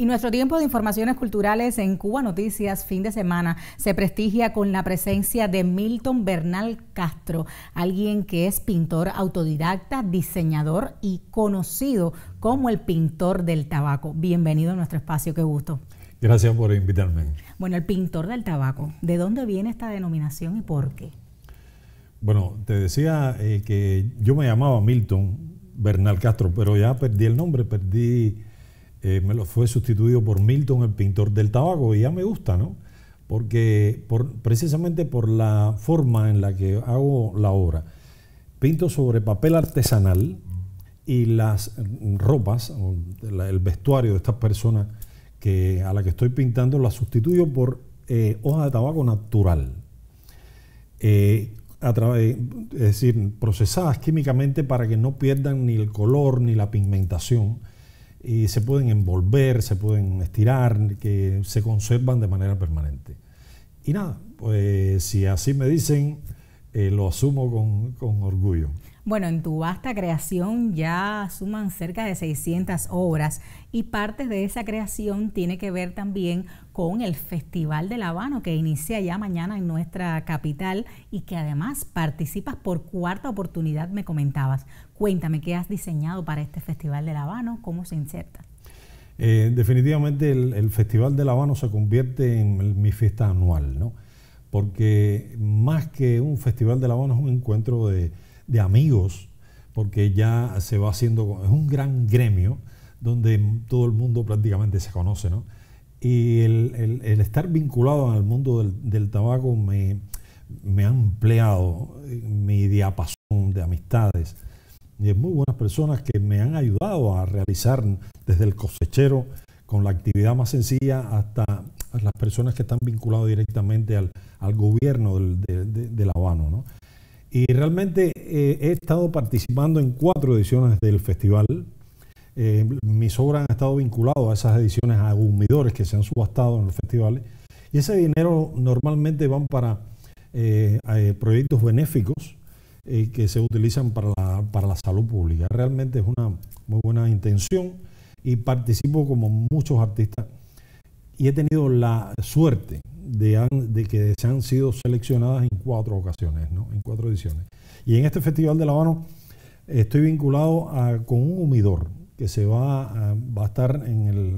Y nuestro tiempo de informaciones culturales en Cuba Noticias fin de semana se prestigia con la presencia de Milton Bernal Castro, alguien que es pintor autodidacta, diseñador y conocido como el pintor del tabaco. Bienvenido a nuestro espacio, qué gusto. Gracias por invitarme. Bueno, el pintor del tabaco, ¿de dónde viene esta denominación y por qué? Bueno, te decía eh, que yo me llamaba Milton Bernal Castro, pero ya perdí el nombre, perdí eh, me lo fue sustituido por Milton, el pintor del tabaco, y ya me gusta, ¿no? Porque precisamente por la forma en la que hago la obra. Pinto sobre papel artesanal y las ropas, el vestuario de estas personas que, a la que estoy pintando, las sustituyo por eh, hojas de tabaco natural. Eh, a través, es decir, procesadas químicamente para que no pierdan ni el color ni la pigmentación y se pueden envolver, se pueden estirar, que se conservan de manera permanente. Y nada, pues si así me dicen, eh, lo asumo con orgullo. Bueno, en tu vasta creación ya suman cerca de 600 obras y parte de esa creación tiene que ver también con el Festival de La Habana que inicia ya mañana en nuestra capital y que además participas por cuarta oportunidad, me comentabas. Cuéntame qué has diseñado para este Festival de La Habana, cómo se inserta. Eh, definitivamente el, Festival de La Habana se convierte en mi fiesta anual, ¿no? Porque más que un Festival de La Habana es un encuentro de de amigos, porque ya se va haciendo, es un gran gremio donde todo el mundo prácticamente se conoce, ¿no? Y el, estar vinculado al mundo del, tabaco me, ha ampliado eh, mi diapasón de amistades. Y es muy buenas personas que me han ayudado a realizar desde el cosechero con la actividad más sencilla hasta las personas que están vinculadas directamente al, gobierno del, de, de La Habana. ¿no? Y realmente eh, he estado participando en cuatro ediciones del festival. Eh, mis obras han estado vinculadas a esas ediciones a que se han subastado en los festivales. Y ese dinero normalmente va para eh, proyectos benéficos que se utilizan para para la salud pública. Realmente es una muy buena intención y participo como muchos artistas y he tenido la suerte de, que se han sido seleccionadas en cuatro ocasiones, ¿no? en cuatro ediciones. Y en este Festival de La Habana estoy vinculado con un humidor que se va a, va a estar en, el,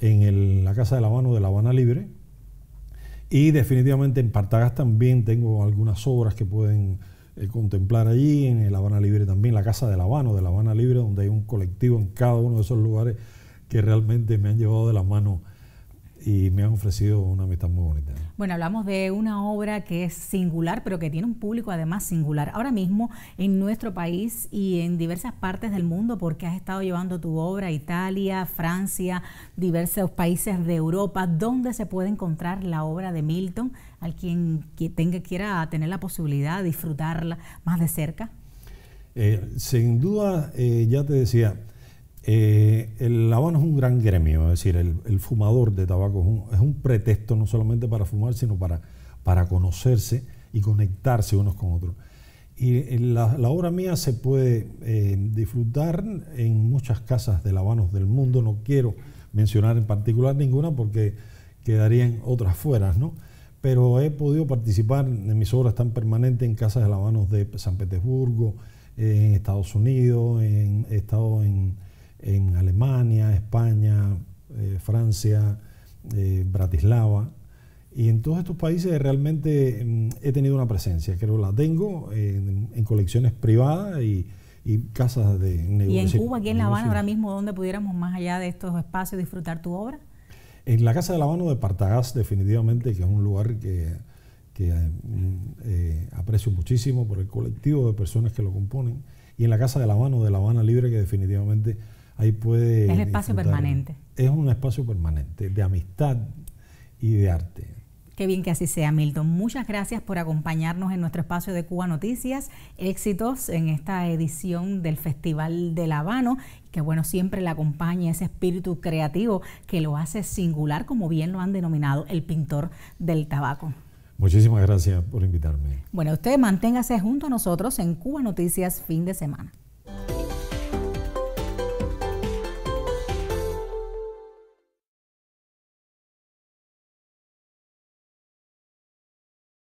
en la Casa de La Habana de La Habana Libre. Y definitivamente en Partagas también tengo algunas obras que pueden eh, contemplar allí, en La Habana Libre también, la Casa de La Habana de La Habana Libre, donde hay un colectivo en cada uno de esos lugares que realmente me han llevado de la mano y me han ofrecido una amistad muy bonita. Bueno, hablamos de una obra que es singular, pero que tiene un público además singular. Ahora mismo en nuestro país y en diversas partes del mundo, porque has estado llevando tu obra a Italia, Francia, diversos países de Europa, ¿dónde se puede encontrar la obra de Milton? Al quien tenga, quiera tener la posibilidad de disfrutarla más de cerca. Eh, sin duda, eh, ya te decía, eh, el habano es un gran gremio, es decir, el, fumador de tabaco es un, pretexto no solamente para fumar, sino para, para conocerse y conectarse unos con otros. Y la, obra mía se puede eh, disfrutar en muchas casas de habanos del mundo, no quiero mencionar en particular ninguna porque quedarían otras fueras, ¿no? Pero he podido participar en mis obras tan permanentes en casas de habanos de San Petersburgo, en Estados Unidos, en, he estado en en Alemania, España, eh, Francia, eh, Bratislava. Y en todos estos países realmente mm, he tenido una presencia, creo la tengo en, colecciones privadas y, casas de negocios. ¿Y en Cuba, aquí en La Habana, ahora mismo, dónde pudiéramos más allá de estos espacios disfrutar tu obra? En la Casa de La Habana de Partagás, definitivamente, que es un lugar que, eh, aprecio muchísimo por el colectivo de personas que lo componen. Y en la Casa de La Habana de La Habana Libre, que definitivamente Ahí puede... Es el espacio permanente. Es un espacio permanente de amistad y de arte. Qué bien que así sea, Milton. Muchas gracias por acompañarnos en nuestro espacio de Cuba Noticias. Éxitos en esta edición del Festival de La Habano. Que bueno, siempre le acompaña ese espíritu creativo que lo hace singular, como bien lo han denominado, el pintor del tabaco. Muchísimas gracias por invitarme. Bueno, usted manténgase junto a nosotros en Cuba Noticias fin de semana.